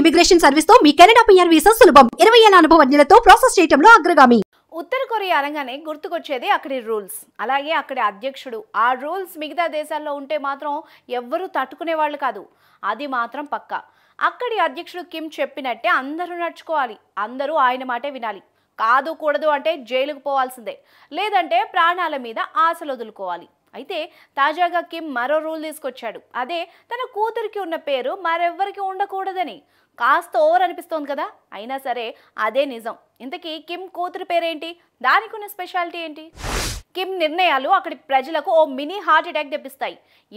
immigration service తో మీ Canada PR visa సులభం ఇరవై ఏళ్ళ అనుభవజ్ఞులతో ప్రాసెస్ చేయడంలో అగ్రగామి ఉత్తర కొరియా అనగానే గుర్తుకొచ్చేది అక్కడి రూల్స్ అలాగే అక్కడి అధ్యక్షుడు ఆ రూల్స్ మిగతా దేశాల్లో ఉంటే మాత్రం ఎవ్వరూ వాళ్ళు కాదు అది మాత్రం పక్కా అక్కడి అధ్యక్షుడు కిమ్ చెప్పినట్టే అందరూ నడుచుకోవాలి అందరూ ఆయన మాటే వినాలి కాదు కూడదు అంటే జైలుకు పోవాల్సిందే లేదంటే ప్రాణాల మీద ఆశలు వదులుకోవాలి అయితే తాజాగా కిమ్ మరో రూల్ తీసుకొచ్చాడు అదే తన కూతురికి ఉన్న పేరు మరెవ్వరికి ఉండకూడదని కాస్త ఓవర్ అనిపిస్తోంది కదా అయినా సరే అదే నిజం ఇంతకీ కిమ్ కూతురు పేరేంటి దానికి ఉన్న స్పెషాలిటీ ఏంటి కిమ్ నిర్ణయాలు అక్కడి ప్రజలకు ఓ మినీ హార్ట్ అటాక్ తెప్పిస్తాయి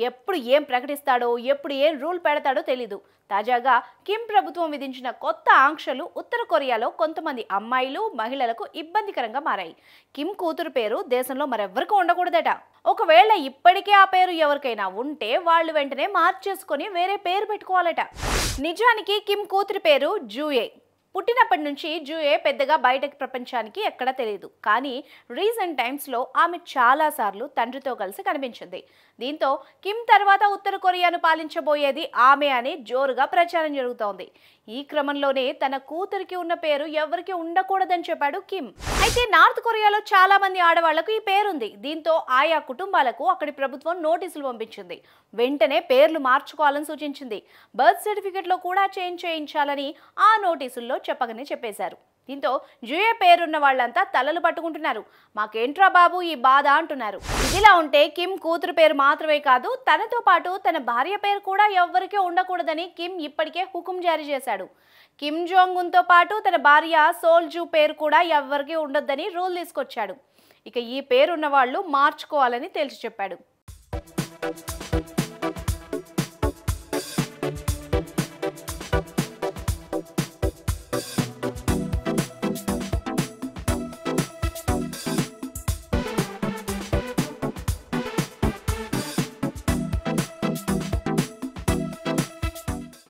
ఎప్పుడు ఏం ప్రకటిస్తాడో ఎప్పుడు ఏం రూల్ పెడతాడో తెలీదు తాజాగా కిమ్ ప్రభుత్వం విధించిన కొత్త ఆంక్షలు ఉత్తర కొరియాలో కొంతమంది అమ్మాయిలు మహిళలకు ఇబ్బందికరంగా మారాయి కిమ్ కూతురు పేరు దేశంలో మరెవ్వరికూ ఉండకూడదట ఒకవేళ ఇప్పటికే ఆ పేరు ఎవరికైనా ఉంటే వాళ్ళు వెంటనే మార్చేసుకొని వేరే పేరు పెట్టుకోవాలట నిజానికి కిమ్ కూతురి పేరు జూయే పుట్టినప్పటి నుంచి జూయే పెద్దగా బయటకు ప్రపంచానికి ఎక్కడా తెలియదు కానీ రీసెంట్ టైమ్స్లో ఆమె చాలాసార్లు తండ్రితో కలిసి కనిపించింది దీంతో కిమ్ తర్వాత ఉత్తర కొరియాను పాలించబోయేది ఆమె అని జోరుగా ప్రచారం జరుగుతోంది ఈ క్రమంలోనే తన కూతురికి ఉన్న పేరు ఎవరికి ఉండకూడదని చెప్పాడు కిమ్ అయితే నార్త్ కొరియాలో చాలా మంది ఆడవాళ్లకు ఈ పేరుంది దీంతో ఆయా కుటుంబాలకు అక్కడి ప్రభుత్వం నోటీసులు పంపించింది వెంటనే పేర్లు మార్చుకోవాలని సూచించింది బర్త్ సర్టిఫికెట్లో కూడా చేంజ్ చేయించాలని ఆ నోటీసుల్లో చెప్పకనే చెప్పేశారు దీంతో జూయే పేరున్న వాళ్ళంతా తలలు పట్టుకుంటున్నారు మాకేంట్రా బాబు ఈ బాధ అంటున్నారు ఇదిలా ఉంటే కిమ్ కూతురు పేరు మాత్రమే కాదు తనతో పాటు తన భార్య పేరు కూడా ఎవ్వరికీ ఉండకూడదని కిమ్ ఇప్పటికే హుకుం జారీ చేశాడు కిమ్ జోంగ్ పాటు తన భార్య సోల్జూ పేరు కూడా ఎవ్వరికీ ఉండొద్దని రూల్ తీసుకొచ్చాడు ఇక ఈ పేరున్న వాళ్ళు మార్చుకోవాలని తేల్చి చెప్పాడు